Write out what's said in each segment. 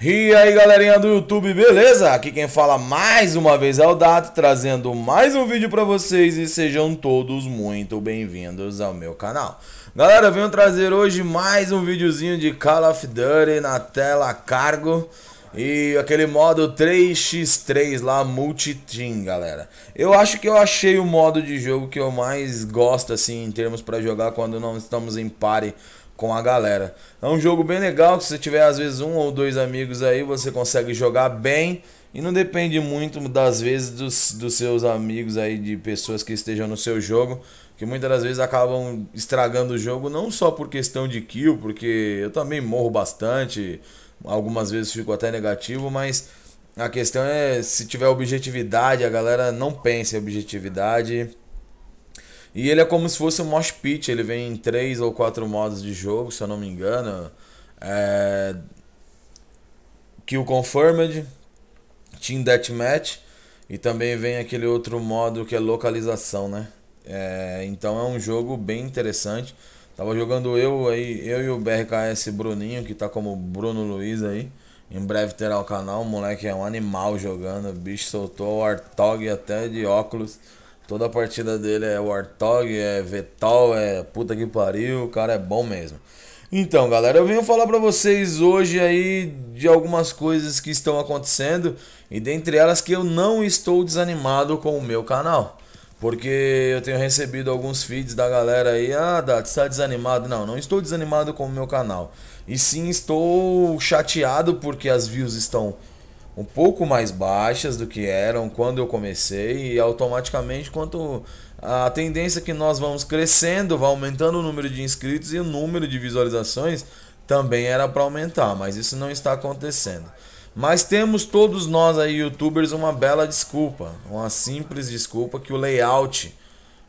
E aí galerinha do YouTube, beleza? Aqui quem fala mais uma vez é o Dato, trazendo mais um vídeo para vocês e sejam todos muito bem-vindos ao meu canal. Galera, eu venho trazer hoje mais um videozinho de Call of Duty na tela cargo e aquele modo 3x3 lá, multi-team, galera. Eu acho que eu achei o modo de jogo que eu mais gosto, assim, em termos para jogar quando não estamos em party com a galera. É um jogo bem legal que se tiver às vezes um ou dois amigos aí, você consegue jogar bem e não depende muito das vezes dos, dos seus amigos aí, de pessoas que estejam no seu jogo, que muitas das vezes acabam estragando o jogo, não só por questão de kill, porque eu também morro bastante, algumas vezes fico até negativo, mas a questão é se tiver objetividade, a galera não pensa em objetividade. E ele é como se fosse um mosh pit, ele vem em três ou quatro modos de jogo, se eu não me engano. É... Kill Confirmed, Team Deathmatch e também vem aquele outro modo que é localização, né? É... Então é um jogo bem interessante. Tava jogando eu aí, eu e o BRKS Bruninho, que tá como Bruno Luiz aí. Em breve terá o canal, o moleque é um animal jogando, o bicho soltou o Artog até de óculos. Toda a partida dele é Warthog, é Vetal, é puta que pariu, o cara é bom mesmo. Então, galera, eu venho falar para vocês hoje aí de algumas coisas que estão acontecendo e dentre elas que eu não estou desanimado com o meu canal. Porque eu tenho recebido alguns feeds da galera aí, ah, Dati, está desanimado? Não, não estou desanimado com o meu canal. E sim estou chateado porque as views estão um pouco mais baixas do que eram quando eu comecei e automaticamente quanto a tendência que nós vamos crescendo, vai aumentando o número de inscritos e o número de visualizações também era para aumentar, mas isso não está acontecendo. Mas temos todos nós aí youtubers uma bela desculpa, uma simples desculpa que o layout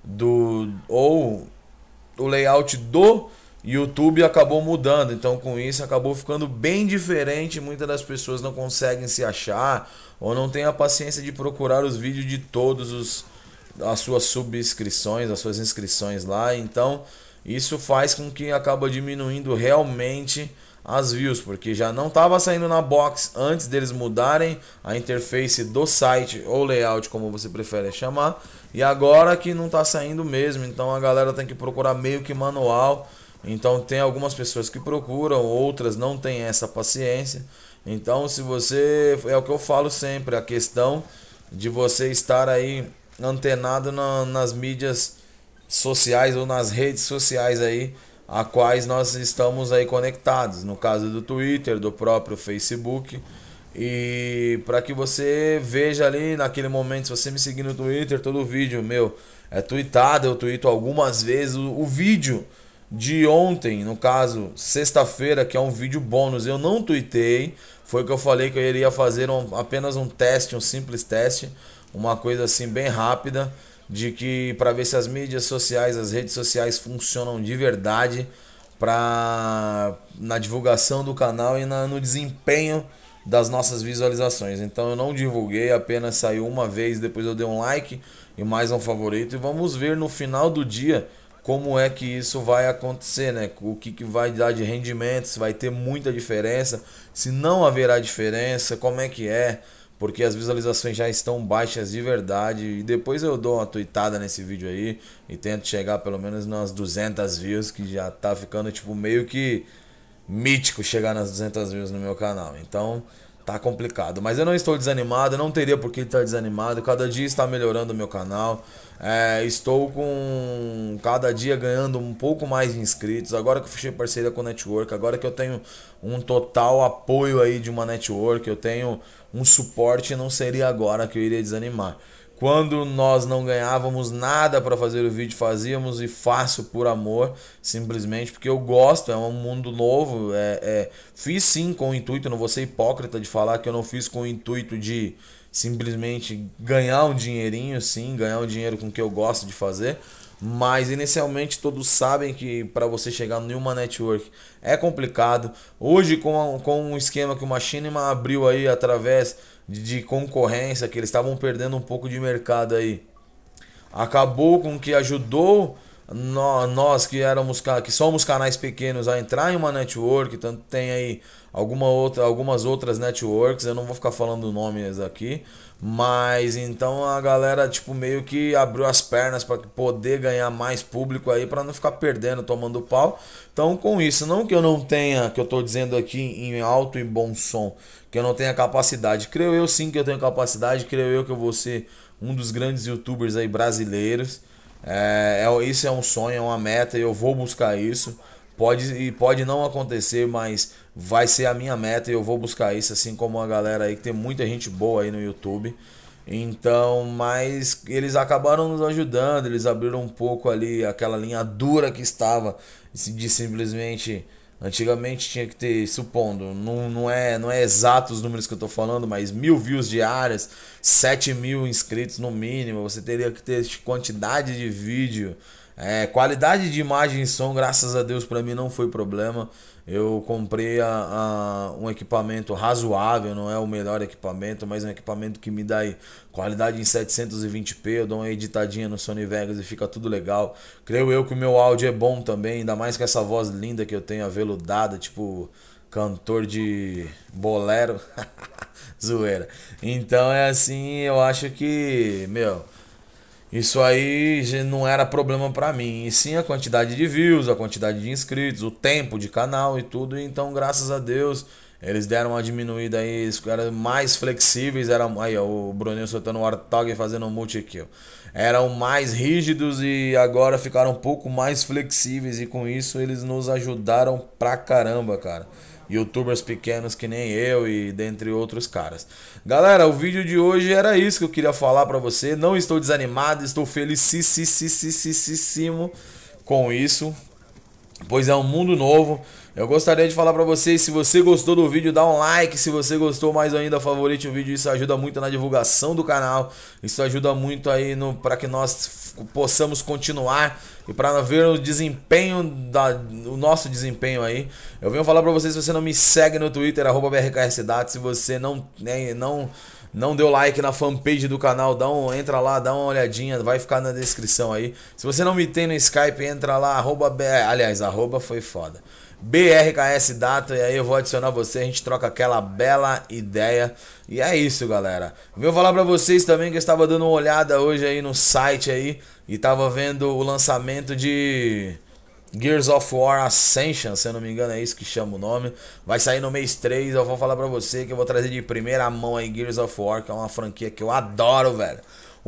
do ou o layout do YouTube acabou mudando, então com isso acabou ficando bem diferente. Muitas das pessoas não conseguem se achar ou não têm a paciência de procurar os vídeos de todos os as suas subscrições, as suas inscrições lá. Então isso faz com que acaba diminuindo realmente as views, porque já não estava saindo na box antes deles mudarem a interface do site ou layout, como você prefere chamar, e agora que não está saindo mesmo, então a galera tem que procurar meio que manual então tem algumas pessoas que procuram, outras não têm essa paciência. Então se você é o que eu falo sempre, a questão de você estar aí antenado na, nas mídias sociais ou nas redes sociais aí a quais nós estamos aí conectados, no caso do Twitter, do próprio Facebook. E para que você veja ali naquele momento, se você me seguir no Twitter, todo vídeo meu é tweetado, eu tweeto algumas vezes o, o vídeo de ontem, no caso, sexta-feira, que é um vídeo bônus. Eu não tuitei, foi que eu falei que eu iria fazer um, apenas um teste, um simples teste, uma coisa assim bem rápida, de que para ver se as mídias sociais, as redes sociais funcionam de verdade para na divulgação do canal e na, no desempenho das nossas visualizações. Então eu não divulguei, apenas saiu uma vez, depois eu dei um like e mais um favorito e vamos ver no final do dia como é que isso vai acontecer, né? O que, que vai dar de rendimento, se vai ter muita diferença, se não haverá diferença, como é que é, porque as visualizações já estão baixas de verdade. E depois eu dou uma tweetada nesse vídeo aí e tento chegar pelo menos nas 200 views, que já tá ficando tipo meio que mítico chegar nas 200 views no meu canal. Então, Tá complicado, mas eu não estou desanimado, não teria por que estar desanimado. Cada dia está melhorando o meu canal. É, estou com cada dia ganhando um pouco mais de inscritos. Agora que eu fechei parceria com o network, agora que eu tenho um total apoio aí de uma network, eu tenho um suporte, não seria agora que eu iria desanimar. Quando nós não ganhávamos nada para fazer o vídeo, fazíamos e faço por amor, simplesmente porque eu gosto, é um mundo novo. É, é, fiz sim com o intuito, não vou ser hipócrita de falar que eu não fiz com o intuito de simplesmente ganhar um dinheirinho, sim, ganhar um dinheiro com o que eu gosto de fazer. Mas inicialmente todos sabem que para você chegar em uma network é complicado. Hoje, com, a, com um esquema que o Machinima abriu aí através de concorrência, que eles estavam perdendo um pouco de mercado aí. Acabou com que ajudou nós que éramos que somos canais pequenos a entrar em uma network, tanto tem aí alguma outra, algumas outras networks, eu não vou ficar falando nomes aqui, mas então a galera tipo meio que abriu as pernas para poder ganhar mais público aí para não ficar perdendo, tomando pau. Então com isso, não que eu não tenha, que eu tô dizendo aqui em alto e bom som, que eu não tenha capacidade. Creio eu sim que eu tenho capacidade, creio eu que eu vou ser um dos grandes youtubers aí brasileiros. É, é, isso é um sonho, é uma meta e eu vou buscar isso. Pode, pode não acontecer, mas vai ser a minha meta e eu vou buscar isso, assim como a galera aí que tem muita gente boa aí no YouTube. Então, mas eles acabaram nos ajudando, eles abriram um pouco ali aquela linha dura que estava de simplesmente Antigamente tinha que ter, supondo, não, não é não é exato os números que eu estou falando, mas mil views diárias, 7 mil inscritos no mínimo, você teria que ter quantidade de vídeo. É, qualidade de imagem e som, graças a Deus, para mim não foi problema. Eu comprei a, a, um equipamento razoável, não é o melhor equipamento, mas é um equipamento que me dá qualidade em 720p. Eu dou uma editadinha no Sony Vegas e fica tudo legal. Creio eu que o meu áudio é bom também, ainda mais com essa voz linda que eu tenho, aveludada, tipo cantor de bolero. Zoeira. Então é assim, eu acho que, meu isso aí não era problema para mim, e sim a quantidade de views, a quantidade de inscritos, o tempo de canal e tudo. Então, graças a Deus, eles deram uma diminuída aí, eram mais flexíveis, eram aí ó, o Bruninho soltando o Artog e fazendo um multi aqui, ó. Eram mais rígidos e agora ficaram um pouco mais flexíveis e com isso eles nos ajudaram pra caramba, cara youtubers pequenos que nem eu e dentre outros caras. Galera, o vídeo de hoje era isso que eu queria falar para você. Não estou desanimado, estou felicíssimo com isso, pois é um mundo novo. Eu gostaria de falar para vocês, se você gostou do vídeo, dá um like, se você gostou mais ainda, favorite o vídeo, isso ajuda muito na divulgação do canal, isso ajuda muito aí para que nós possamos continuar e para ver o desempenho, da, o nosso desempenho aí. Eu venho falar para vocês, se você não me segue no Twitter, arroba BRKRCDAT, se você não, né, não, não deu like na fanpage do canal, dá um, entra lá, dá uma olhadinha, vai ficar na descrição aí. Se você não me tem no Skype, entra lá, arroba, aliás, arroba foi foda. BRKS Data e aí eu vou adicionar você, a gente troca aquela bela ideia. E é isso, galera. Vou falar para vocês também que eu estava dando uma olhada hoje aí no site aí e estava vendo o lançamento de Gears of War Ascension, se eu não me engano é isso que chama o nome. Vai sair no mês 3, eu vou falar para você que eu vou trazer de primeira mão aí Gears of War, que é uma franquia que eu adoro, velho.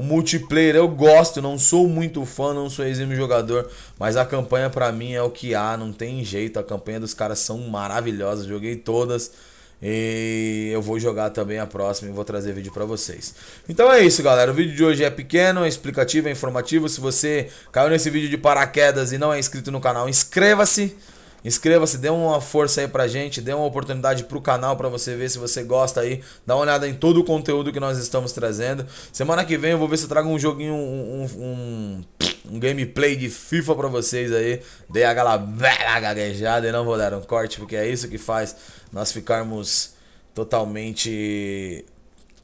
O multiplayer eu gosto, não sou muito fã, não sou exímio jogador, mas a campanha para mim é o que há, não tem jeito. A campanha dos caras são maravilhosas, joguei todas. E eu vou jogar também a próxima e vou trazer vídeo para vocês. Então é isso, galera. O vídeo de hoje é pequeno, é explicativo, é informativo. Se você caiu nesse vídeo de paraquedas e não é inscrito no canal, inscreva-se. Inscreva-se, dê uma força aí pra gente, dê uma oportunidade pro canal para você ver se você gosta aí. Dá uma olhada em todo o conteúdo que nós estamos trazendo. Semana que vem eu vou ver se eu trago um joguinho, um, um, um gameplay de FIFA pra vocês aí. Dei aquela bela gaguejada e não vou dar um corte, porque é isso que faz nós ficarmos totalmente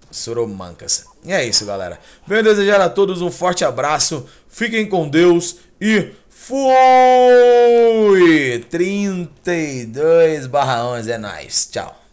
soromancas. E é isso, galera. Venho desejar a todos um forte abraço. Fiquem com Deus e fui! 32 barra 11, é nóis. Tchau.